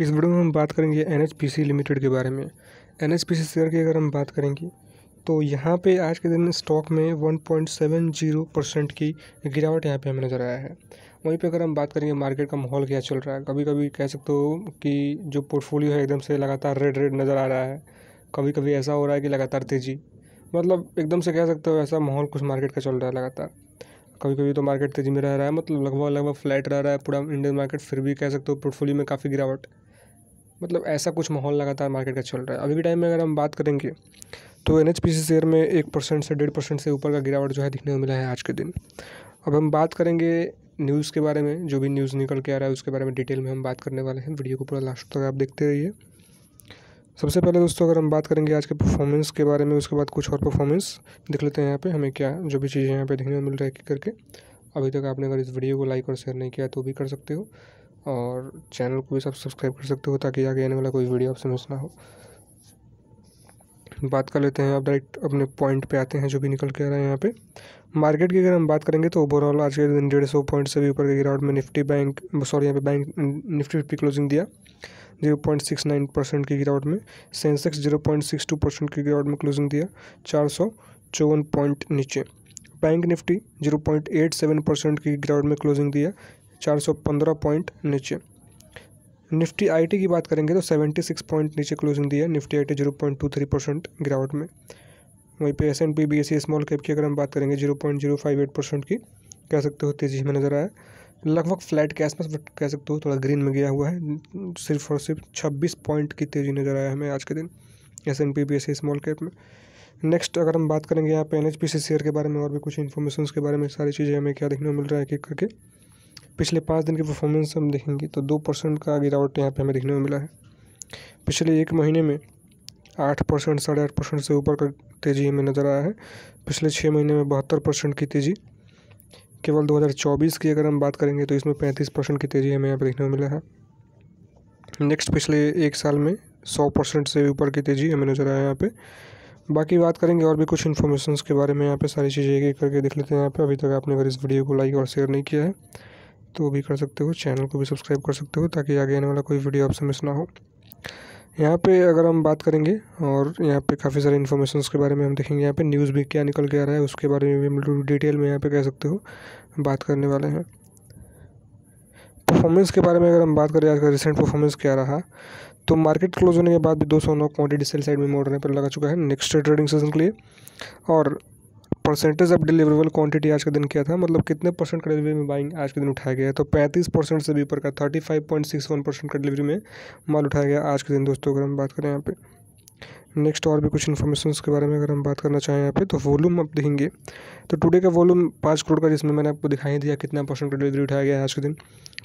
इस वीडियो में हम बात करेंगे एन लिमिटेड के बारे में एन शेयर की अगर हम बात करेंगे तो यहाँ पे आज के दिन स्टॉक में 1.70 परसेंट की गिरावट यहाँ पे हमें नज़र आया है वहीं पे अगर हम बात करेंगे मार्केट का माहौल क्या चल रहा है कभी कभी कह सकते हो कि जो पोर्टफोलियो है एकदम से लगातार रेड रेड नज़र आ रहा है कभी कभी ऐसा हो रहा है कि लगातार तेज़ी मतलब एकदम से कह सकते हो ऐसा माहौल कुछ मार्केट का चल रहा है लगातार कभी कभी तो मार्केट तेज़ी में रह रहा है मतलब लगभग लगभग फ्लैट रह रहा है पूरा इंडियन मार्केट फिर भी कह सकते हो पोर्टफोलियो में काफ़ी गिरावट मतलब ऐसा कुछ माहौल लगातार मार्केट का चल रहा है अभी के टाइम में अगर हम बात करेंगे तो एन एच शेयर में एक परसेंट से डेढ़ परसेंट से ऊपर का गिरावट जो है दिखने को मिला है आज के दिन अब हम बात करेंगे न्यूज़ के बारे में जो भी न्यूज़ निकल के आ रहा है उसके बारे में डिटेल में हम बात करने वाले हैं वीडियो को पूरा लास्ट तक आप देखते रहिए सबसे पहले दोस्तों अगर हम बात करेंगे आज के परफॉर्मेंस के बारे में उसके बाद कुछ और परफॉर्मेंस दिख लेते हैं यहाँ पे हमें क्या जो भी चीज़ें यहाँ पे देखने को मिल रहा है करके अभी तक आपने अगर इस वीडियो को लाइक और शेयर नहीं किया तो भी कर सकते हो और चैनल को भी सब सब्सक्राइब कर सकते हो ताकि आगे आने वाला कोई वीडियो आपसे मिस ना हो बात कर लेते हैं आप डायरेक्ट अपने पॉइंट पे आते हैं जो भी निकल के आ रहा है यहाँ पे मार्केट की अगर हम बात करेंगे तो ओवरऑल आज के दिन डेढ़ सौ पॉइंट से भी ऊपर के गिरावट में निफ्टी बैंक सॉरी यहाँ पे बैंक निफ्टी फिफ्टी क्लोजिंग दिया zero point six nine percent की गिरावट में Sensex zero point six two percent की गिरावट में क्लोजिंग दिया चार सौ चौवन पॉइंट नीचे bank Nifty zero point eight seven percent की गिरावट में क्लोजिंग दिया चार सौ पंद्रह पॉइंट नीचे निफ्टी आईटी की बात करेंगे तो सेवेंटी सिक्स पॉइंट नीचे क्लोजिंग दी है Nifty IT zero point two three percent गिरावट में वहीं पे S and P B S C small cap की अगर हम बात करेंगे zero point zero five eight percent की कह सकते हो तेज़ी में नज़र आया लगभग फ्लैट के आसपास बट कह सकते हो थोड़ा ग्रीन में गया हुआ है सिर्फ और सिर्फ छब्बीस पॉइंट की तेज़ी नज़र आया हमें आज के दिन S and P B S C small cap में नेक्स्ट अगर हम बात करेंगे यहाँ पे N H P C share के बारे में और भी कुछ इन्फॉर्मेशन के बारे में सारी चीज़ें हमें क्या देखने को मिल रहा है कि करके पिछले पाँच दिन की परफॉर्मेंस हम देखेंगे तो दो परसेंट का गिरावट यहाँ पे हमें देखने में मिला है पिछले एक महीने में आठ परसेंट साढ़े आठ परसेंट से ऊपर का तेज़ी हमें नज़र आया है पिछले छः महीने में बहत्तर परसेंट की तेज़ी केवल 2024 की अगर हम बात करेंगे तो इसमें पैंतीस परसेंट की तेज़ी हमें यहाँ पर देखने में मिला है नेक्स्ट पिछले एक साल में सौ परसेंट से ऊपर की तेज़ी हमें नज़र आया यहाँ पर बाकी बात करेंगे और भी कुछ इन्फॉर्मेशन के बारे में यहाँ पर सारी चीज़ें एक एक करके देख लेते हैं यहाँ पर अभी तक आपने अगर इस वीडियो को लाइक और शेयर नहीं किया है तो वो भी कर सकते हो चैनल को भी सब्सक्राइब कर सकते हो ताकि आगे आने वाला कोई वीडियो आपसे मिस ना हो यहाँ पे अगर हम बात करेंगे और यहाँ पे काफ़ी सारे इन्फॉर्मेशन के बारे में हम देखेंगे यहाँ पे न्यूज़ भी क्या निकल के आ रहा है उसके बारे में भी हम डिटेल में यहाँ पे कह सकते हो बात करने वाले हैं परफॉर्मेंस के बारे में अगर हम बात करें आज का रिसेंट परफॉर्मेंस क्या रहा तो मार्केट क्लोज होने के बाद भी दो सौ नौ क्वान्टिटी सेल साइड में मोड़ पर लगा चुका है नेक्स्ट ट्रेडिंग सेशन के लिए और परसेंटेज ऑफ डिलीवरेबल क्वांटिटी आज के दिन किया था मतलब कितने परसेंट का डिलीवरी में बाइंग आज के दिन उठाया गया है तो पैंतीस परसेंट से भी ऊपर का thirty five point six one percent का डिलीवरी में माल उठाया गया आज के दिन दोस्तों अगर हम बात करें यहाँ पे नेक्स्ट और भी कुछ इन्फॉर्मेशन के बारे में अगर हम बात करना चाहें यहाँ पे तो वॉलूम आप देखेंगे तो टुडे का वॉलूम पाँच करोड़ का जिसमें मैंने आपको दिखाई दिया कितना परसेंट का डिलीवरी उठाया गया आज के दिन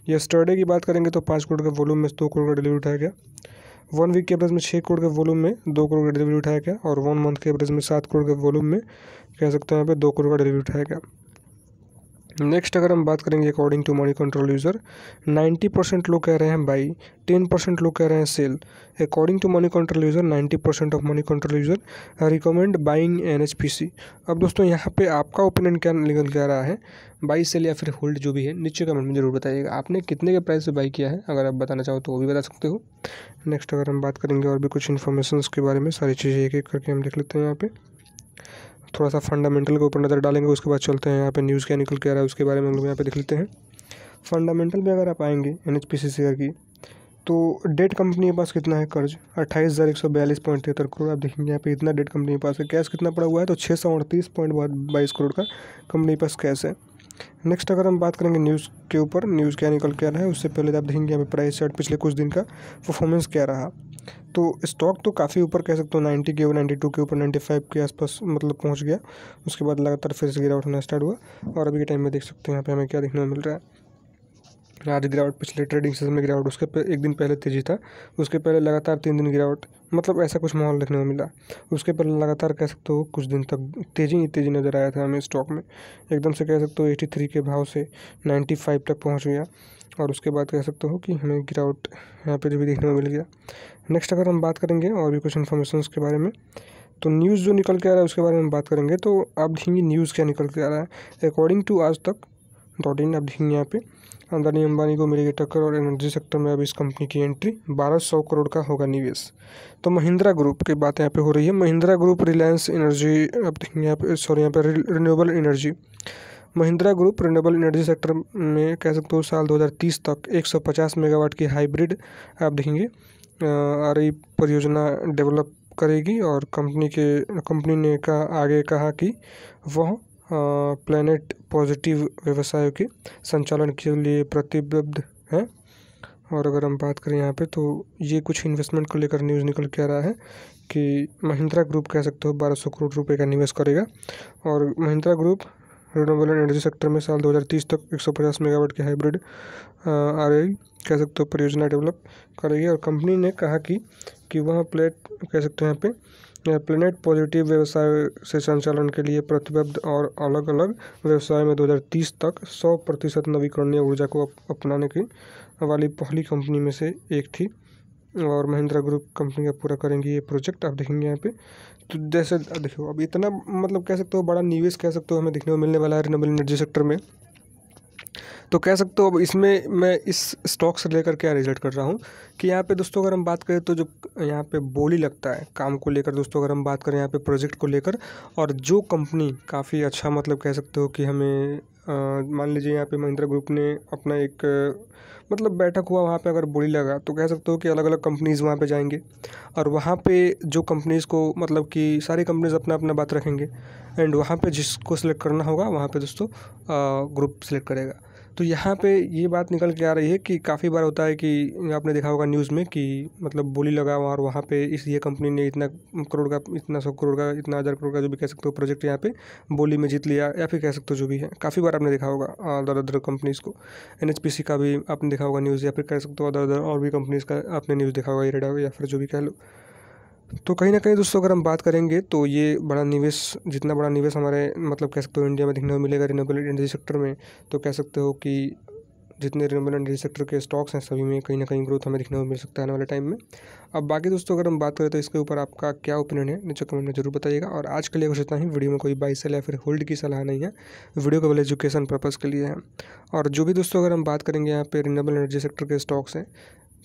यस्टरडे की बात करेंगे तो पाँच करोड़ का वॉलूम में दो करोड़ का डिलीवरी उठाया गया वन वीक के एवरेज में छः करोड़ के वॉलूम में दो करोड़ का डिलीवरी उठाया गया और वन मंथ के एवरेज में सात करोड़ के वॉलूम में कह सकते हैं यहाँ पे दो करोड़ का डेली उठाएगा नेक्स्ट अगर हम बात करेंगे according to Moneycontrol user 90 percent लोग कह रहे हैं बाई 10 परसेंट लोग कह रहे हैं sell according to Moneycontrol user 90 percent of Moneycontrol user recommend buying and अब दोस्तों यहाँ पे आपका ओपिनियन क्या निकल के रहा है बाई सेल या फिर होल्ड जो भी है नीचे कमेंट में जरूर बताइएगा आपने कितने के प्राइस से बाई किया है अगर आप बताना चाहो तो वो भी बता सकते हो नेक्स्ट अगर हम बात करेंगे और भी कुछ इन्फॉर्मेशन के बारे में सारी चीज़ें एक एक करके हम देख लेते हैं यहाँ पर थोड़ा सा फंडामेंटल के ऊपर नज़र डालेंगे उसके बाद चलते हैं यहाँ पे न्यूज़ क्या निकल के आ रहा है उसके बारे में हम लोग यहाँ पे देख लेते हैं फंडामेंटल में अगर आप आएंगे एन एच पी सी की तो डेट कंपनी के पास कितना है कर्ज अट्ठाईस हज़ार एक सौ बयालीस पॉइंट तिहत्तर करोड़ आप देखेंगे यहाँ पे इतना डेट कंपनी के पास है कैश कितना पड़ा हुआ है तो छः सौ अड़तीस पॉइंट बाईस करोड़ का कंपनी के पास कैश है नेक्स्ट अगर हम बात करेंगे न्यूज़ के ऊपर न्यूज़ क्या निकल के आ रहा है उससे पहले आप देखेंगे यहाँ पे प्राइस चार्ट पिछले कुछ दिन का परफॉर्मेंस क्या रहा तो स्टॉक तो काफ़ी ऊपर कह सकते हो नाइन्टी के ऊपर नाइन्टी टू के ऊपर नाइन्टी फाइव के आसपास मतलब पहुंच गया उसके बाद लगातार फिर से गिरावट होना स्टार्ट हुआ और अभी के टाइम में देख सकते हैं यहाँ पे हमें क्या देखने को मिल रहा है आज गिरावट पिछले ट्रेडिंग सेशन में गिरावट उसके पे, एक दिन पहले तेजी था उसके पहले लगातार तीन दिन गिरावट मतलब ऐसा कुछ माहौल देखने को मिला उसके पहले लगातार कह सकते हो कुछ दिन तक तेज़ी ही तेज़ी नज़र आया था हमें स्टॉक में एकदम से कह सकते हो एटी थ्री के भाव से नाइन्टी फाइव तक पहुँच गया और उसके बाद कह सकते हो कि हमें गिरावट यहाँ पर भी देखने को मिल गया नेक्स्ट अगर हम बात करेंगे और भी कुछ इन्फॉर्मेशन के बारे में तो न्यूज़ जो निकल के आ रहा है उसके बारे में बात करेंगे तो आप देखेंगे न्यूज़ क्या निकल के आ रहा है अकॉर्डिंग टू आज तक डॉट इन आप देखेंगे यहाँ पे अंदानी अंबानी को मिलेगी टक्कर और एनर्जी सेक्टर में अब इस कंपनी की एंट्री बारह सौ करोड़ का होगा निवेश तो महिंद्रा ग्रुप की बात यहाँ पे हो रही है महिंद्रा ग्रुप रिलायंस एनर्जी अब देखेंगे यहाँ पे सॉरी यहाँ पे renewable energy Mahindra group renewable energy sector में कह सकते हो साल 2030 तक 150 मेगावाट की हाइब्रिड आप देखेंगे आर आई परियोजना डेवलप करेगी और कंपनी के कंपनी ने कहा आगे कहा कि वह प्लेनेट पॉजिटिव व्यवसायों के संचालन के लिए प्रतिबद्ध है और अगर हम बात करें यहाँ पे तो ये कुछ इन्वेस्टमेंट को लेकर न्यूज़ निकल के आ रहा है कि महिंद्रा ग्रुप कह सकते हो बारह सौ करोड़ रुपए का निवेश करेगा और Mahindra group renewable energy sector में साल 2030 तक 150 मेगावाट की हाइब्रिड आर कह सकते हो परियोजना डेवलप करेगी और कंपनी ने कहा कि कि वह प्लेट कह सकते हो यहाँ पे प्लेनेट पॉजिटिव व्यवसाय से संचालन के लिए प्रतिबद्ध और अलग अलग व्यवसाय में 2030 तक 100 प्रतिशत नवीकरणीय ऊर्जा को अपनाने की वाली पहली कंपनी में से एक थी और महिंद्रा ग्रुप कंपनी का पूरा करेंगे ये प्रोजेक्ट आप देखेंगे यहाँ पे तो जैसे देखो अब इतना मतलब कह सकते हो बड़ा निवेश कह सकते हो हमें देखने को मिलने वाला है रिनेबल एनर्जी सेक्टर में तो कह सकते हो अब इसमें मैं इस स्टॉक से लेकर क्या रिजल्ट कर रहा हूँ कि यहाँ पे दोस्तों अगर हम बात करें तो जो यहाँ पे बोली लगता है काम को लेकर दोस्तों अगर हम बात करें यहाँ पे प्रोजेक्ट को लेकर और जो कंपनी काफ़ी अच्छा मतलब कह सकते हो कि हमें मान लीजिए यहाँ पे महिंद्रा ग्रुप ने अपना एक मतलब बैठक हुआ वहाँ पे अगर बोली लगा तो कह सकते हो कि अलग अलग कंपनीज़ वहाँ पे जाएंगे और वहाँ पे जो कंपनीज़ को मतलब कि सारी कंपनीज़ अपना अपना बात रखेंगे एंड वहाँ पे जिसको सिलेक्ट करना होगा वहाँ पे दोस्तों ग्रुप सिलेक्ट करेगा तो यहाँ पे ये बात निकल के आ रही है कि काफ़ी बार होता है कि आपने देखा होगा न्यूज़ में कि मतलब बोली लगा और वहाँ पे इसलिए कंपनी ने इतना करोड़ का इतना सौ करोड़ का इतना हज़ार करोड़ का जो भी कह सकते हो प्रोजेक्ट यहाँ पे बोली में जीत लिया या फिर कह सकते हो जो भी है काफ़ी बार आपने देखा होगा अदर अदर कंपनीज़ को एन का भी आपने देखा होगा न्यूज़ या फिर कह सकते हो अदर अदर और भी कंपनीज़ का आपने न्यूज़ देखा होगा ये रेडा या फिर जो भी कह लो तो कहीं ना कहीं दोस्तों अगर हम बात करेंगे तो ये बड़ा निवेश जितना बड़ा निवेश हमारे मतलब कह सकते हो इंडिया में देखने को मिलेगा रिन्यूएबल एनर्जी सेक्टर में तो कह सकते हो कि जितने रिन्यूएबल एनर्जी सेक्टर के स्टॉक्स हैं सभी में कहीं ना कहीं ग्रोथ हमें देखने को मिल सकता है आने वाले टाइम में अब बाकी दोस्तों अगर हम बात करें तो इसके ऊपर आपका क्या ओपिनियन है नीचे कमेंट में जरूर बताइएगा और आज के लिए कुछ इतना ही वीडियो में कोई बाई सेल या फिर होल्ड की सलाह नहीं है वीडियो केवल एजुकेशन पर्पज़ के लिए है और जो भी दोस्तों अगर हम बात करेंगे यहाँ पर रिन्यूएबल एनर्जी सेक्टर के स्टॉक्स हैं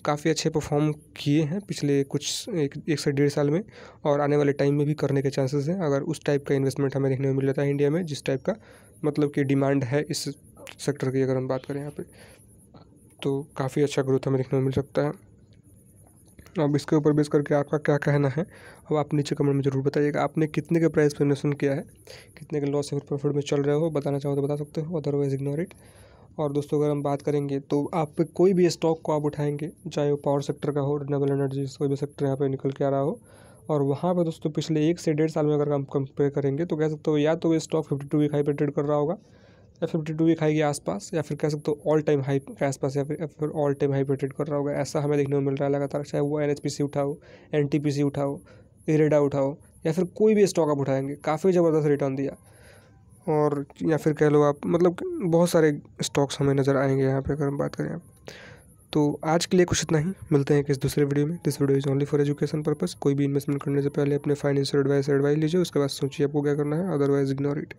काफ़ी अच्छे परफॉर्म किए हैं पिछले कुछ एक एक से डेढ़ साल में और आने वाले टाइम में भी करने के चांसेस हैं अगर उस टाइप का इन्वेस्टमेंट हमें देखने में मिल जाता है इंडिया में जिस टाइप का मतलब कि डिमांड है इस सेक्टर की अगर हम बात करें यहाँ पर तो काफ़ी अच्छा ग्रोथ हमें देखने को मिल सकता है अब इसके ऊपर बेस करके आपका क्या कहना है अब आप नीचे कमेंट में जरूर बताइएगा आपने कितने के प्राइस पर इन्वेस्टमेंट किया है कितने के लॉस या प्रॉफिट में चल रहे हो बताना चाहो तो बता सकते हो अदरवाइज इग्नोर इट और दोस्तों अगर हम बात करेंगे तो आप कोई भी स्टॉक को आप उठाएंगे चाहे वो पावर सेक्टर का हो रिनेबल एनर्जी कोई भी सेक्टर यहाँ पे निकल के आ रहा हो और वहाँ पे दोस्तों पिछले एक से डेढ़ साल में अगर हम कंपेयर करेंगे तो कह सकते हो या तो वो stock fifty two week high पर ट्रेड कर रहा होगा या फिफ्टी टू वीक हाई के आसपास या फिर कह सकते हो ऑल टाइम हाई के आसपास या फिर ऑल टाइम हाई पर ट्रेड कर रहा होगा ऐसा हमें देखने को मिल रहा है लगातार चाहे वो एन एच पी सी उठाओ एन टी पी सी उठाओ इरेडा उठाओ या फिर कोई भी स्टॉक आप उठाएंगे काफ़ी ज़बरदस्त रिटर्न दिया और या फिर कह लो आप मतलब बहुत सारे स्टॉक्स हमें नज़र आएंगे यहाँ पे अगर हम बात करें आप तो आज के लिए कुछ इतना ही मिलते हैं किस दूसरे वीडियो में this video is only for education purpose कोई भी इन्वेस्टमेंट करने से पहले अपने फाइनेंशियल एडवाइस एडवाइस लीजिए उसके बाद सोचिए आपको क्या करना है अदरवाइज इग्नोर इट